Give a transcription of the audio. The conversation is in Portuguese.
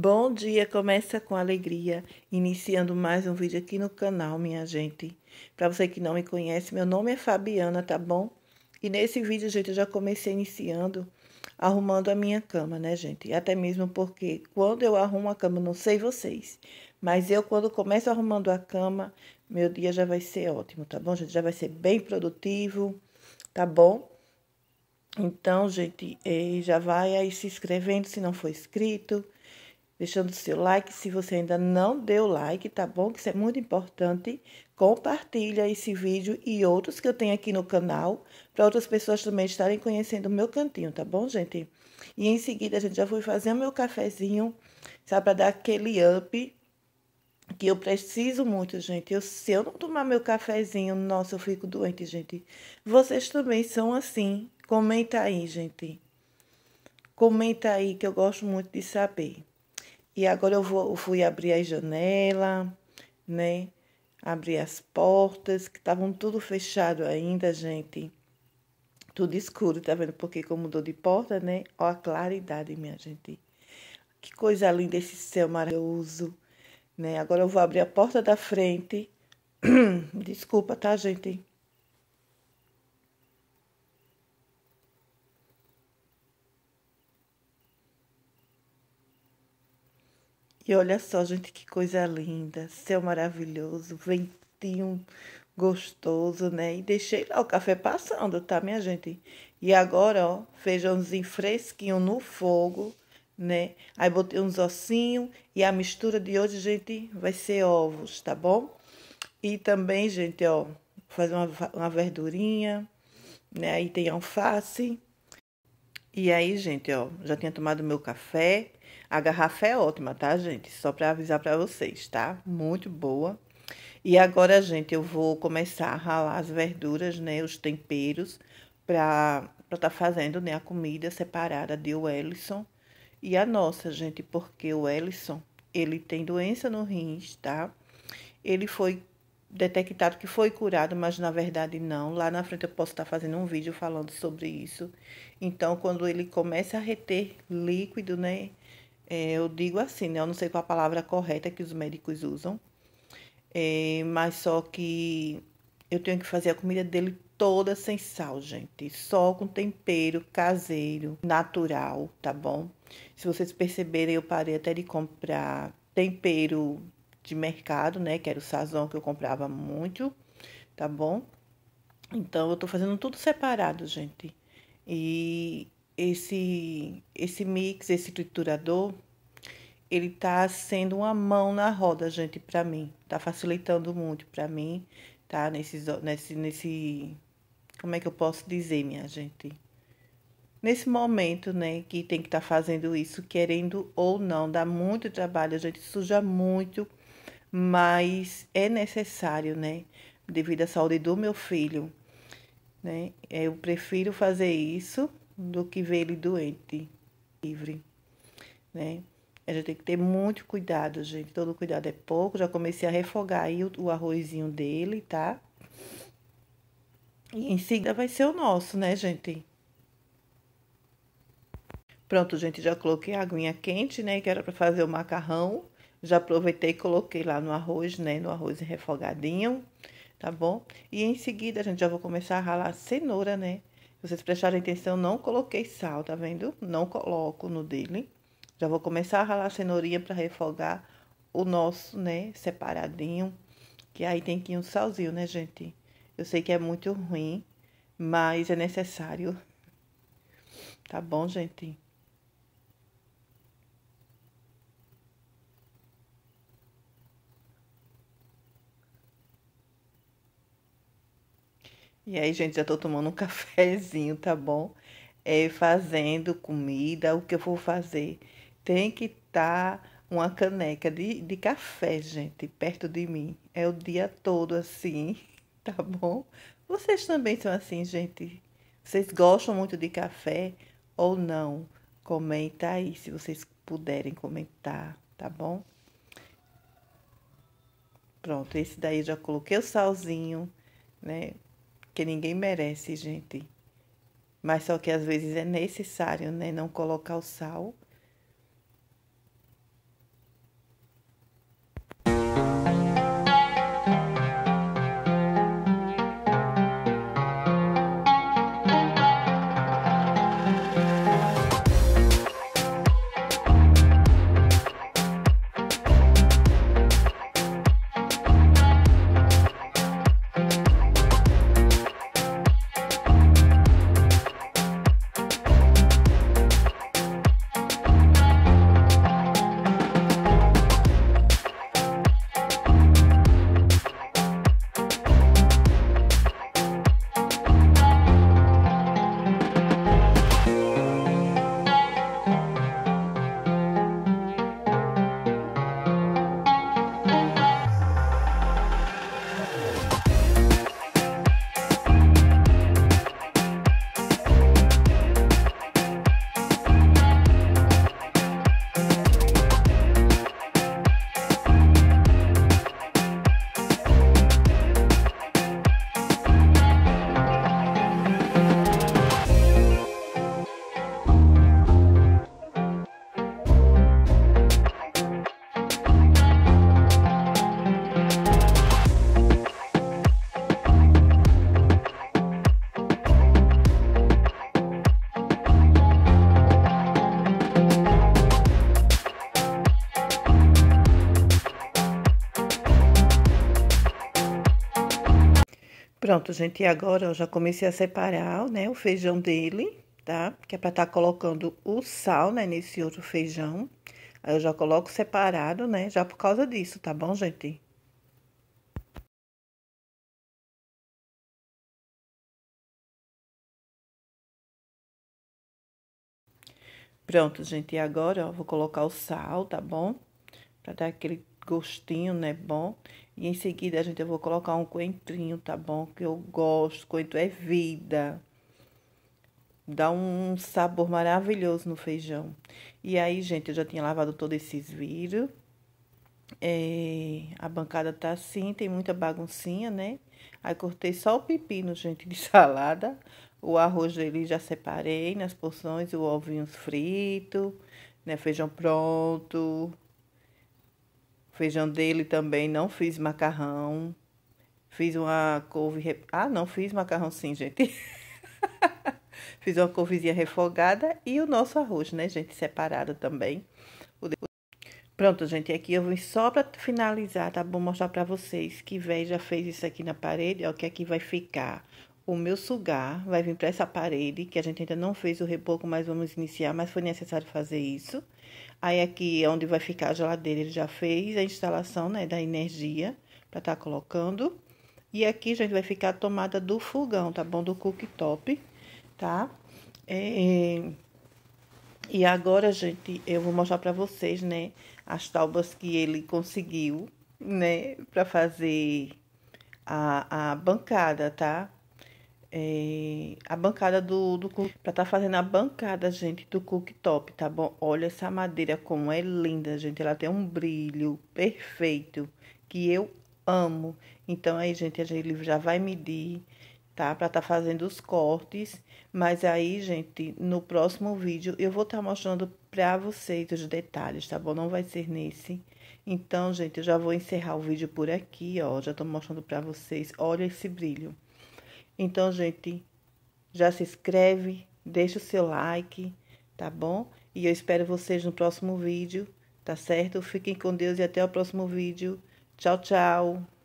Bom dia, começa com alegria, iniciando mais um vídeo aqui no canal, minha gente. Para você que não me conhece, meu nome é Fabiana, tá bom? E nesse vídeo, gente, eu já comecei iniciando arrumando a minha cama, né, gente? Até mesmo porque quando eu arrumo a cama, não sei vocês, mas eu quando começo arrumando a cama, meu dia já vai ser ótimo, tá bom, gente? Já vai ser bem produtivo, tá bom? Então, gente, eh, já vai aí se inscrevendo se não for inscrito deixando seu like se você ainda não deu like, tá bom? Que isso é muito importante. Compartilha esse vídeo e outros que eu tenho aqui no canal para outras pessoas também estarem conhecendo o meu cantinho, tá bom, gente? E em seguida a gente já foi fazer o meu cafezinho, sabe, para dar aquele up que eu preciso muito, gente. Eu, se eu não tomar meu cafezinho, nossa, eu fico doente, gente. Vocês também são assim. Comenta aí, gente. Comenta aí que eu gosto muito de saber. E agora eu, vou, eu fui abrir a janela, né? Abrir as portas, que estavam tudo fechado ainda, gente. Tudo escuro, tá vendo? Porque como mudou de porta, né? Ó a claridade, minha gente. Que coisa linda esse céu maravilhoso, né? Agora eu vou abrir a porta da frente. Desculpa, tá, gente? E olha só, gente, que coisa linda. Céu maravilhoso, ventinho gostoso, né? E deixei lá o café passando, tá, minha gente? E agora, ó, feijãozinho fresquinho no fogo, né? Aí botei uns ossinhos e a mistura de hoje, gente, vai ser ovos, tá bom? E também, gente, ó, fazer uma, uma verdurinha, né? Aí tem alface, e aí, gente, ó, já tinha tomado meu café. A garrafa é ótima, tá, gente? Só para avisar para vocês, tá? Muito boa. E agora, gente, eu vou começar a ralar as verduras, né, os temperos para para estar tá fazendo, né, a comida separada de Wellison e a nossa, gente, porque o Wellison, ele tem doença no rins, tá? Ele foi detectado que foi curado, mas na verdade não. Lá na frente eu posso estar fazendo um vídeo falando sobre isso. Então, quando ele começa a reter líquido, né? É, eu digo assim, né? Eu não sei qual a palavra correta que os médicos usam, é, mas só que eu tenho que fazer a comida dele toda sem sal, gente. Só com tempero caseiro, natural, tá bom? Se vocês perceberem, eu parei até de comprar tempero de mercado, né? Que era o sazão que eu comprava muito, tá bom? Então eu tô fazendo tudo separado, gente. E esse esse mix, esse triturador, ele tá sendo uma mão na roda, gente, para mim. Tá facilitando muito para mim, tá? Nesse nesse nesse como é que eu posso dizer, minha gente? Nesse momento, né, que tem que estar tá fazendo isso, querendo ou não, dá muito trabalho, a gente suja muito mas é necessário, né? Devido à saúde do meu filho, né? Eu prefiro fazer isso do que ver ele doente, livre, né? A gente tem que ter muito cuidado, gente. Todo cuidado é pouco. Já comecei a refogar aí o, o arrozinho dele, tá? E em seguida vai ser o nosso, né, gente? Pronto, gente, já coloquei a aguinha quente, né? Que era para fazer o macarrão. Já aproveitei e coloquei lá no arroz, né? No arroz refogadinho, tá bom? E em seguida, a gente já vou começar a ralar a cenoura, né? Se vocês prestarem atenção, não coloquei sal, tá vendo? Não coloco no dele. Já vou começar a ralar a cenourinha para refogar o nosso, né? Separadinho. Que aí tem que ir um salzinho, né, gente? Eu sei que é muito ruim, mas é necessário. Tá bom, gente? E aí, gente, já tô tomando um cafezinho, tá bom? É, fazendo comida, o que eu vou fazer? Tem que estar tá uma caneca de, de café, gente, perto de mim. É o dia todo assim, tá bom? Vocês também são assim, gente? Vocês gostam muito de café ou não? Comenta aí se vocês puderem comentar, tá bom? Pronto, esse daí eu já coloquei o salzinho, né? que ninguém merece, gente. Mas só que às vezes é necessário, né, não colocar o sal Pronto, gente, e agora eu já comecei a separar, né, o feijão dele, tá? Que é para estar tá colocando o sal, né, nesse outro feijão. Aí eu já coloco separado, né, já por causa disso, tá bom, gente? Pronto, gente, e agora, ó, vou colocar o sal, tá bom? Pra dar aquele gostinho, né, bom? E em seguida, gente, eu vou colocar um coentrinho, tá bom? Que eu gosto, coentro é vida. Dá um sabor maravilhoso no feijão. E aí, gente, eu já tinha lavado todos esses vidros. É, a bancada tá assim, tem muita baguncinha, né? Aí cortei só o pepino, gente, de salada. O arroz dele já separei nas porções, o ovinho frito, né? Feijão pronto, feijão dele também, não fiz macarrão. Fiz uma couve. Re... Ah, não, fiz macarrão sim, gente. fiz uma couvezinha refogada e o nosso arroz, né, gente? Separado também. Pronto, gente, aqui eu vim só para finalizar, tá bom? Mostrar para vocês que véi já fez isso aqui na parede, ó, que aqui é vai ficar o meu sugar vai vir para essa parede, que a gente ainda não fez o reboco, mas vamos iniciar, mas foi necessário fazer isso. Aí aqui é onde vai ficar a geladeira, ele já fez a instalação, né, da energia para estar tá colocando. E aqui, gente, vai ficar a tomada do fogão, tá bom? Do cooktop, tá? É, e agora, gente, eu vou mostrar para vocês, né, as taubas que ele conseguiu, né, para fazer a, a bancada, tá? é, a bancada do, do para estar tá fazendo a bancada, gente, do cooktop, tá bom? Olha essa madeira como é linda, gente. Ela tem um brilho perfeito que eu amo. Então aí, gente, a gente já vai medir, tá? Para estar tá fazendo os cortes. Mas aí, gente, no próximo vídeo eu vou estar tá mostrando para vocês os detalhes, tá bom? Não vai ser nesse. Então, gente, eu já vou encerrar o vídeo por aqui, ó. Já tô mostrando para vocês. Olha esse brilho. Então, gente, já se inscreve, deixa o seu like, tá bom? E eu espero vocês no próximo vídeo, tá certo? Fiquem com Deus e até o próximo vídeo. Tchau, tchau.